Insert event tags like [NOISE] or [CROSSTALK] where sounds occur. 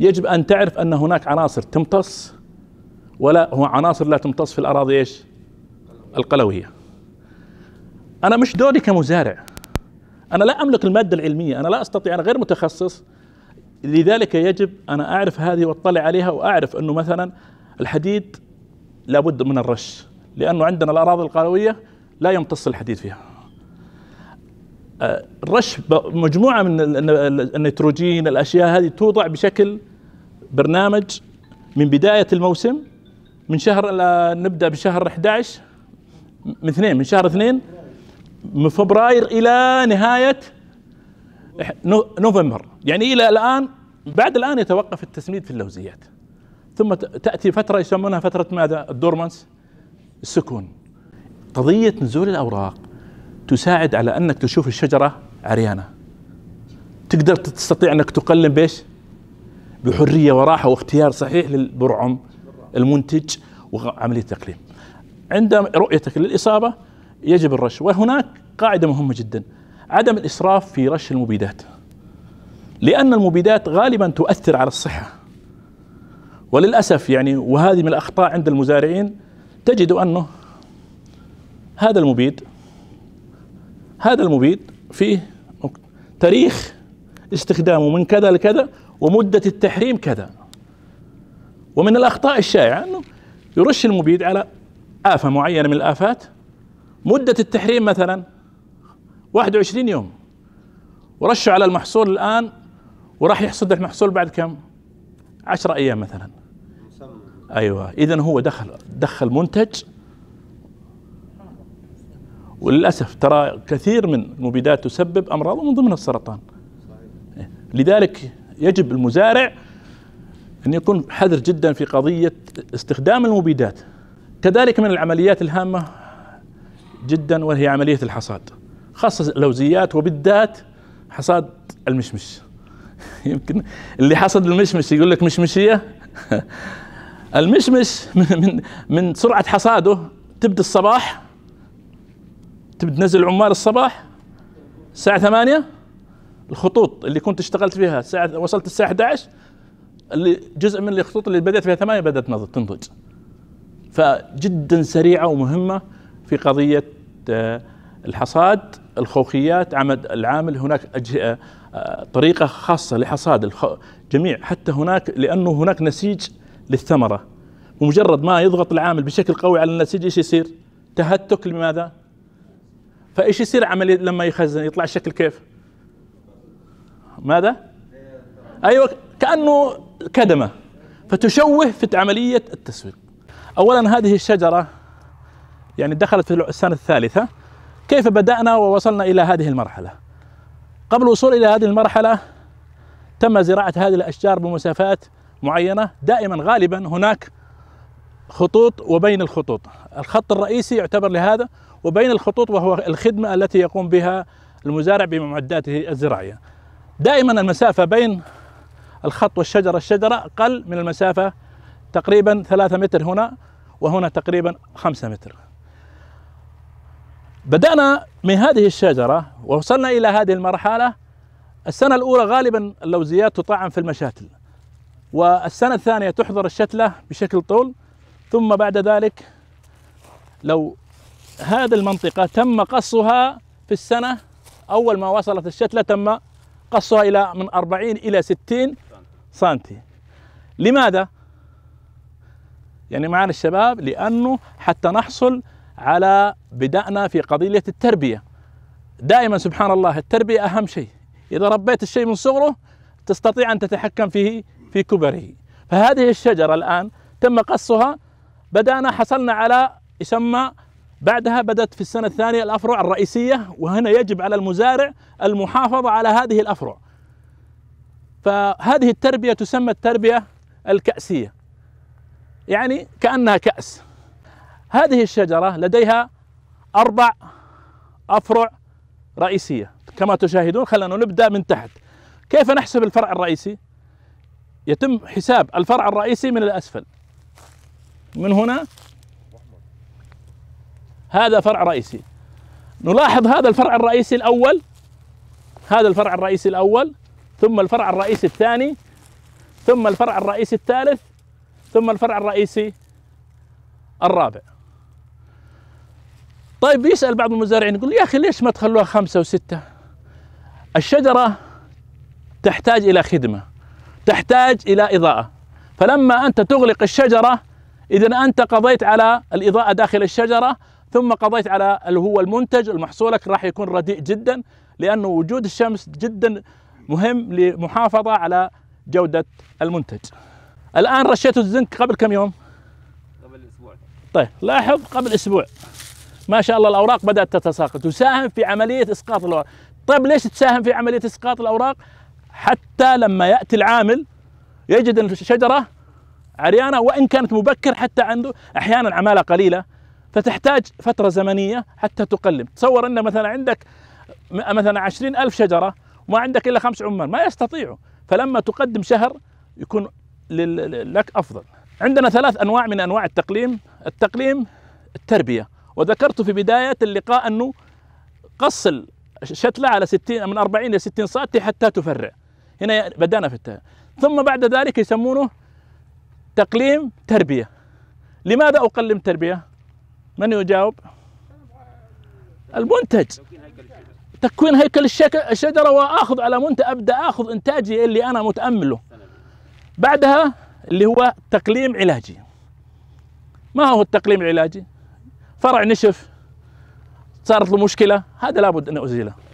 يجب أن تعرف أن هناك عناصر تمتص ولا هو عناصر لا تمتص في الأراضي إيش القلوية أنا مش دوري كمزارع أنا لا أملك المادة العلمية أنا لا أستطيع أنا غير متخصص لذلك يجب أنا أعرف هذه وأطلع عليها وأعرف أنه مثلا الحديد لابد من الرش لأنه عندنا الأراضي القلوية لا يمتص الحديد فيها آه، رش مجموعه من النيتروجين الاشياء هذه توضع بشكل برنامج من بدايه الموسم من شهر نبدا بشهر 11 من اثنين من شهر اثنين من فبراير الى نهايه نوفمبر يعني الى الان بعد الان يتوقف التسميد في اللوزيات ثم تاتي فتره يسمونها فتره ماذا؟ الدورمانس السكون قضيه نزول الاوراق تساعد على انك تشوف الشجره عريانه تقدر تستطيع انك تقلم بايش بحريه وراحه واختيار صحيح للبرعم المنتج وعمليه التقليم عند رؤيتك للاصابه يجب الرش وهناك قاعده مهمه جدا عدم الاسراف في رش المبيدات لان المبيدات غالبا تؤثر على الصحه وللاسف يعني وهذه من الاخطاء عند المزارعين تجد انه هذا المبيد هذا المبيد فيه تاريخ استخدامه من كذا لكذا ومدة التحريم كذا ومن الأخطاء الشائعة أنه يرش المبيد على آفة معينة من الآفات مدة التحريم مثلا 21 يوم ورشه على المحصول الآن وراح يحصد المحصول بعد كم 10 أيام مثلا أيوة إذا هو دخل دخل منتج وللاسف ترى كثير من المبيدات تسبب امراض ومن ضمنها السرطان لذلك يجب المزارع ان يكون حذر جدا في قضيه استخدام المبيدات كذلك من العمليات الهامه جدا وهي عمليه الحصاد خاصه اللوزيات وبالذات حصاد المشمش [LAUGHS] يمكن اللي حصد المشمش يقول لك مشمشيه [LAUGHS] المشمش من من من سرعه حصاده تبدا الصباح تبي تنزل العمال الصباح الساعة 8 الخطوط اللي كنت اشتغلت فيها الساعة وصلت الساعة 11 اللي جزء من الخطوط اللي بدأت فيها 8 بدأت تنضج فجدا سريعة ومهمة في قضية آه، الحصاد الخوخيات عمد العامل هناك آه، طريقة خاصة لحصاد جميع حتى هناك لأنه هناك نسيج للثمرة بمجرد ما يضغط العامل بشكل قوي على النسيج ايش يصير؟ تهتك لماذا؟ فايش يصير عمليه لما يخزن يطلع الشكل كيف؟ ماذا؟ ايوه كانه كدمه فتشوه في عمليه التسويق. اولا هذه الشجره يعني دخلت في السنه الثالثه كيف بدانا ووصلنا الى هذه المرحله؟ قبل الوصول الى هذه المرحله تم زراعه هذه الاشجار بمسافات معينه دائما غالبا هناك خطوط وبين الخطوط الخط الرئيسي يعتبر لهذا وبين الخطوط وهو الخدمة التي يقوم بها المزارع بمعداته الزراعية دائما المسافة بين الخط والشجرة الشجرة أقل من المسافة تقريبا ثلاثة متر هنا وهنا تقريبا خمسة متر بدأنا من هذه الشجرة ووصلنا إلى هذه المرحلة السنة الأولى غالبا اللوزيات تطعم في المشاتل والسنة الثانية تحضر الشتلة بشكل طول ثم بعد ذلك لو هذه المنطقة تم قصها في السنة أول ما وصلت الشتلة تم قصها إلى من 40 إلى 60 سنتي لماذا؟ يعني معنا الشباب لأنه حتى نحصل على بدأنا في قضية التربية دائما سبحان الله التربية أهم شيء إذا ربيت الشيء من صغره تستطيع أن تتحكم فيه في كبره فهذه الشجرة الآن تم قصها بدأنا حصلنا على يسمى بعدها بدأت في السنة الثانية الأفرع الرئيسية وهنا يجب على المزارع المحافظة على هذه الأفرع فهذه التربية تسمى التربية الكأسية يعني كأنها كأس هذه الشجرة لديها أربع أفرع رئيسية كما تشاهدون خلنا نبدأ من تحت كيف نحسب الفرع الرئيسي؟ يتم حساب الفرع الرئيسي من الأسفل من هنا هذا فرع رئيسي نلاحظ هذا الفرع الرئيسي الأول هذا الفرع الرئيسي الأول ثم الفرع الرئيسي الثاني ثم الفرع الرئيسي الثالث ثم الفرع الرئيسي الرابع طيب يسأل بعض المزارعين يقول يا أخي ليش ما تخلوها خمسة وستة الشجرة تحتاج إلى خدمة تحتاج إلى إضاءة فلما أنت تغلق الشجرة إذا أنت قضيت على الإضاءة داخل الشجرة ثم قضيت على اللي هو المنتج المحصولك راح يكون رديء جدا لأنه وجود الشمس جدا مهم لمحافظة على جودة المنتج الآن رشيت الزنك قبل كم يوم؟ قبل أسبوع طيب لاحظ قبل أسبوع ما شاء الله الأوراق بدأت تتساقط تساهم في عملية إسقاط الأوراق طيب ليش تساهم في عملية إسقاط الأوراق؟ حتى لما يأتي العامل يجد الشجرة عريانة وإن كانت مبكر حتى عنده أحيانا عمالة قليلة فتحتاج فترة زمنية حتى تقلم تصور أن مثلا عندك مثلا عشرين ألف شجرة وما عندك إلا خمس عمال ما يستطيعوا فلما تقدم شهر يكون لك أفضل عندنا ثلاث أنواع من أنواع التقليم التقليم التربية وذكرت في بداية اللقاء أنه قص الشتلة على 60 من 40 إلى 60 سم حتى تفرع هنا بدأنا في التهيئة ثم بعد ذلك يسمونه تقليم تربية لماذا أقلم تربية؟ من يجاوب؟ المنتج تكوين هيكل الشجرة وآخذ على منتج أبدأ آخذ إنتاجي اللي أنا متأمله بعدها اللي هو تقليم علاجي ما هو التقليم العلاجي؟ فرع نشف صارت له مشكلة هذا لابد أن أزيله